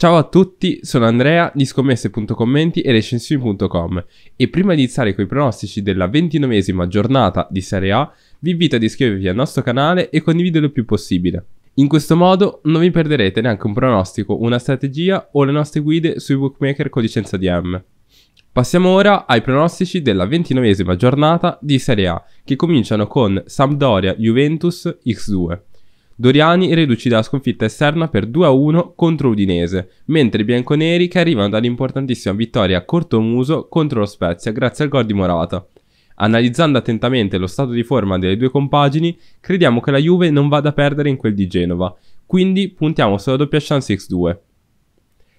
Ciao a tutti, sono Andrea di scommesse.commenti e recensioni.com e prima di iniziare con i pronostici della ventinovesima giornata di Serie A vi invito ad iscrivervi al nostro canale e condividerlo il più possibile. In questo modo non vi perderete neanche un pronostico, una strategia o le nostre guide sui bookmaker con licenza DM. Passiamo ora ai pronostici della ventinovesima giornata di Serie A che cominciano con Sampdoria Juventus X2. Doriani riduci dalla sconfitta esterna per 2-1 contro Udinese, mentre i bianconeri che arrivano dall'importantissima vittoria a corto muso contro lo Spezia grazie al gol di Morata. Analizzando attentamente lo stato di forma delle due compagini, crediamo che la Juve non vada a perdere in quel di Genova, quindi puntiamo sulla doppia chance X2.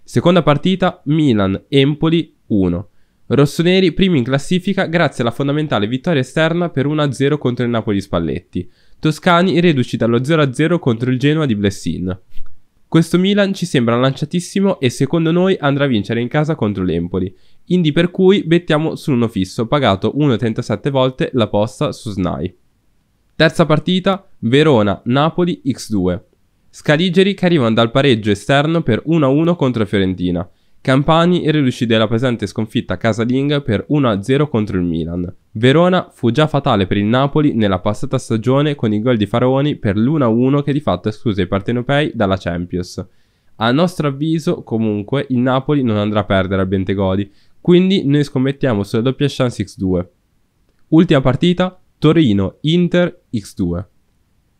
Seconda partita Milan-Empoli 1. Rossoneri primi in classifica grazie alla fondamentale vittoria esterna per 1-0 contro il Napoli Spalletti. Toscani reduci dallo 0-0 contro il Genoa di Blessin. Questo Milan ci sembra lanciatissimo e secondo noi andrà a vincere in casa contro l'Empoli. Indi per cui bettiamo su uno fisso, pagato 1,37 volte la posta su Snai. Terza partita, Verona-Napoli X2. Scaligeri che arrivano dal pareggio esterno per 1-1 contro Fiorentina. Campani riuscì dalla presente sconfitta casalinga per 1-0 contro il Milan. Verona fu già fatale per il Napoli nella passata stagione con il gol di Faraoni per l'1-1 che di fatto escluse i partenopei dalla Champions. A nostro avviso, comunque, il Napoli non andrà a perdere al Bentegodi, quindi noi scommettiamo sulla doppia chance X2. Ultima partita, Torino-Inter X2.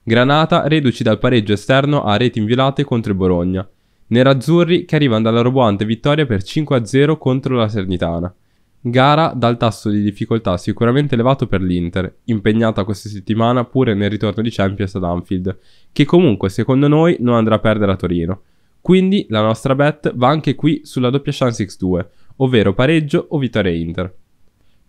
Granata reduci dal pareggio esterno a reti inviolate contro il Bologna nerazzurri che arrivano dalla roboante vittoria per 5-0 contro la Sernitana. Gara dal tasso di difficoltà sicuramente elevato per l'Inter, impegnata questa settimana pure nel ritorno di Champions ad Anfield, che comunque secondo noi non andrà a perdere a Torino. Quindi la nostra bet va anche qui sulla doppia chance x2, ovvero pareggio o vittoria Inter.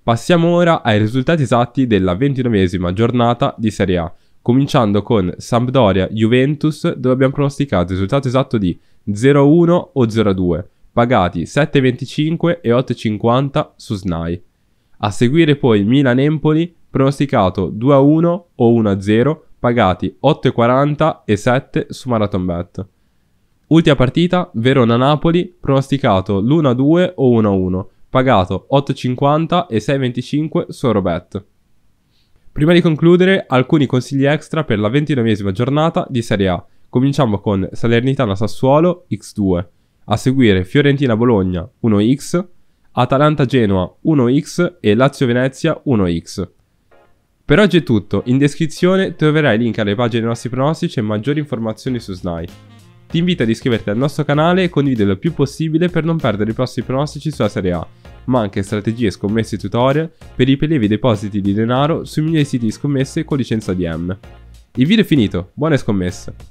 Passiamo ora ai risultati esatti della 29esima giornata di Serie A, cominciando con Sampdoria Juventus, dove abbiamo pronosticato il risultato esatto di 0-1 o 0-2, pagati 7,25 e 8,50 su SNAI. A seguire poi Milan-Empoli, pronosticato 2-1 o 1-0, pagati 8,40 e 7 su MarathonBet. Ultima partita, Verona-Napoli, pronosticato l'1-2 o 1-1, pagato 8,50 e 6,25 su Robet. Prima di concludere, alcuni consigli extra per la ventinovesima giornata di Serie A. Cominciamo con Salernitana Sassuolo X2, a seguire Fiorentina Bologna 1X, Atalanta Genoa 1X e Lazio Venezia 1X. Per oggi è tutto, in descrizione troverai link alle pagine dei nostri pronostici e maggiori informazioni su SNAI. Ti invito ad iscriverti al nostro canale e condividerlo il più possibile per non perdere i prossimi pronostici sulla Serie A ma anche strategie, scommesse e tutorial per i prelievi depositi di denaro sui migliori siti di scommesse con licenza DM. Il video è finito, buone scommesse!